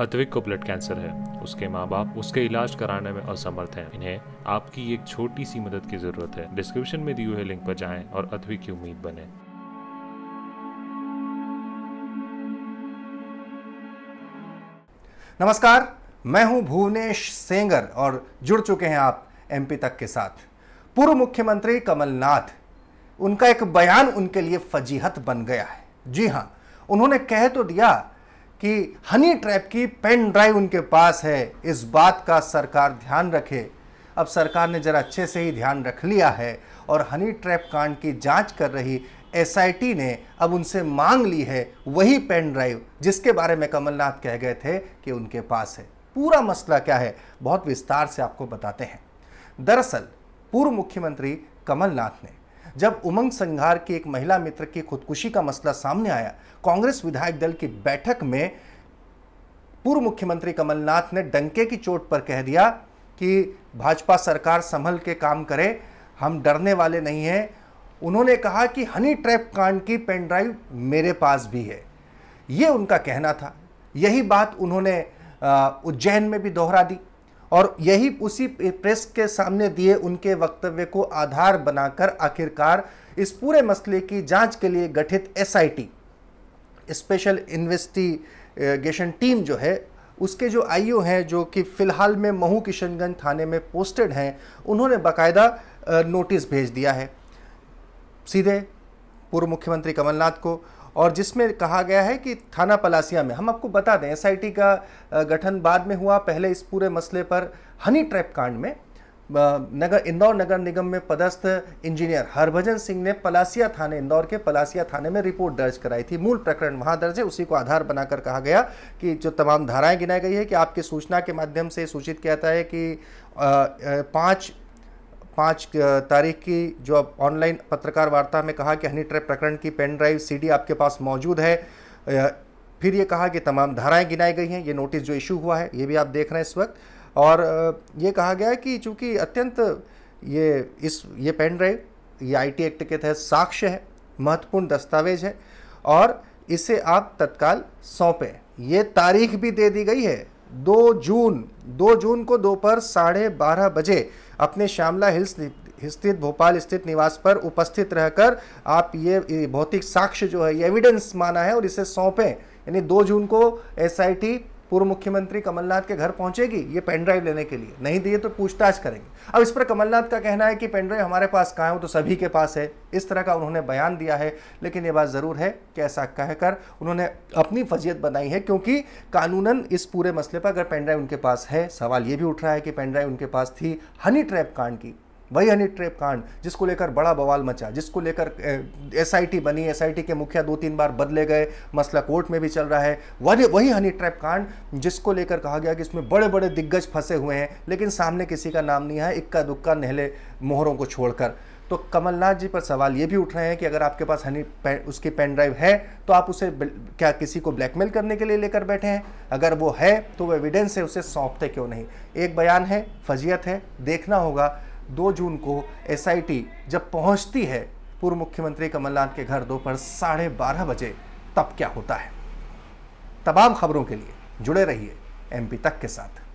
अद्विक को blood cancer है उसके माँ बाप उसके इलाज कराने में असमर्थ हैं इन्हें आपकी एक छोटी सी मदद की जरूरत है डिस्क्रिप्शन में दिए हुए लिंक पर जाएं और अद्विक की उम्मीद बने नमस्कार मैं हूं भुवनेश सेंगर और जुड़ चुके हैं आप एमपी तक के साथ पूर्व मुख्यमंत्री कमलनाथ उनका एक बयान उनके लिए फजीहत बन गया है जी हाँ उन्होंने कह तो दिया कि हनी ट्रैप की पेन ड्राइव उनके पास है इस बात का सरकार ध्यान रखे अब सरकार ने ज़रा अच्छे से ही ध्यान रख लिया है और हनी ट्रैप कांड की जांच कर रही एसआईटी ने अब उनसे मांग ली है वही पेन ड्राइव जिसके बारे में कमलनाथ कह गए थे कि उनके पास है पूरा मसला क्या है बहुत विस्तार से आपको बताते हैं दरअसल पूर्व मुख्यमंत्री कमलनाथ ने जब उमंग संघार के एक महिला मित्र की खुदकुशी का मसला सामने आया कांग्रेस विधायक दल की बैठक में पूर्व मुख्यमंत्री कमलनाथ ने डंके की चोट पर कह दिया कि भाजपा सरकार संभल के काम करे हम डरने वाले नहीं हैं उन्होंने कहा कि हनी ट्रैप कांड की पेनड्राइव मेरे पास भी है ये उनका कहना था यही बात उन्होंने उज्जैन में भी दोहरा दी और यही उसी प्रेस के सामने दिए उनके वक्तव्य को आधार बनाकर आखिरकार इस पूरे मसले की जांच के लिए गठित एसआईटी स्पेशल इन्वेस्टिगेशन टीम जो है उसके जो आईओ हैं जो कि फ़िलहाल में महू किशनगंज थाने में पोस्टेड हैं उन्होंने बाकायदा नोटिस भेज दिया है सीधे पूर्व मुख्यमंत्री कमलनाथ को और जिसमें कहा गया है कि थाना पलासिया में हम आपको बता दें एसआईटी का गठन बाद में हुआ पहले इस पूरे मसले पर हनी ट्रैप कांड में नगर इंदौर नगर निगम में पदस्थ इंजीनियर हरभजन सिंह ने पलासिया थाने इंदौर के पलासिया थाने में रिपोर्ट दर्ज कराई थी मूल प्रकरण वहां दर्ज है उसी को आधार बनाकर कहा गया कि जो तमाम धाराएं गिनाई गई है कि आपके सूचना के माध्यम से सूचित किया जाता है कि पाँच पाँच तारीख की जो अब ऑनलाइन पत्रकार वार्ता में कहा कि हनी ट्रैप प्रकरण की पेन ड्राइव सीडी आपके पास मौजूद है फिर ये कहा कि तमाम धाराएं गिनाई गई हैं ये नोटिस जो इशू हुआ है ये भी आप देख रहे हैं इस वक्त और ये कहा गया है कि चूँकि अत्यंत ये इस ये पेन ड्राइव ये आई एक्ट के तहत साक्ष्य है महत्वपूर्ण दस्तावेज है और इसे आप तत्काल सौंपें ये तारीख भी दे दी गई है दो जून दो जून को दोपहर साढ़े बारह बजे अपने श्यामला हिल्स स्थित भोपाल स्थित निवास पर उपस्थित रहकर आप ये भौतिक साक्ष्य जो है एविडेंस माना है और इसे सौंपें यानी दो जून को एसआईटी पूर्व मुख्यमंत्री कमलनाथ के घर पहुंचेगी ये पेनड्राइव लेने के लिए नहीं दिए तो पूछताछ करेंगे अब इस पर कमलनाथ का कहना है कि पेनड्राइव हमारे पास कहाँ है वो तो सभी के पास है इस तरह का उन्होंने बयान दिया है लेकिन ये बात ज़रूर है कि ऐसा कहकर उन्होंने अपनी फजीयत बनाई है क्योंकि कानूनन इस पूरे मसले पर अगर पेनड्राइव उनके पास है सवाल ये भी उठ रहा है कि पेनड्राइव उनके पास थी हनी ट्रैप कांड की वही हनी ट्रेप कांड जिसको लेकर बड़ा बवाल मचा जिसको लेकर एसआईटी बनी एसआईटी के मुखिया दो तीन बार बदले गए मसला कोर्ट में भी चल रहा है वही वही हनी ट्रैप कांड जिसको लेकर कहा गया कि इसमें बड़े बड़े दिग्गज फंसे हुए हैं लेकिन सामने किसी का नाम नहीं है इक्का दुक्का नहले मोहरों को छोड़कर तो कमलनाथ जी पर सवाल ये भी उठ रहे हैं कि अगर आपके पास हनी पे, उसकी पेन ड्राइव है तो आप उसे क्या किसी को ब्लैकमेल करने के लिए लेकर बैठे हैं अगर वो है तो वो एविडेंस है उसे सौंपते क्यों नहीं एक बयान है फजीयत है देखना होगा दो जून को एसआईटी जब पहुंचती है पूर्व मुख्यमंत्री कमलनाथ के घर दोपहर साढ़े बारह बजे तब क्या होता है तमाम खबरों के लिए जुड़े रहिए एमपी तक के साथ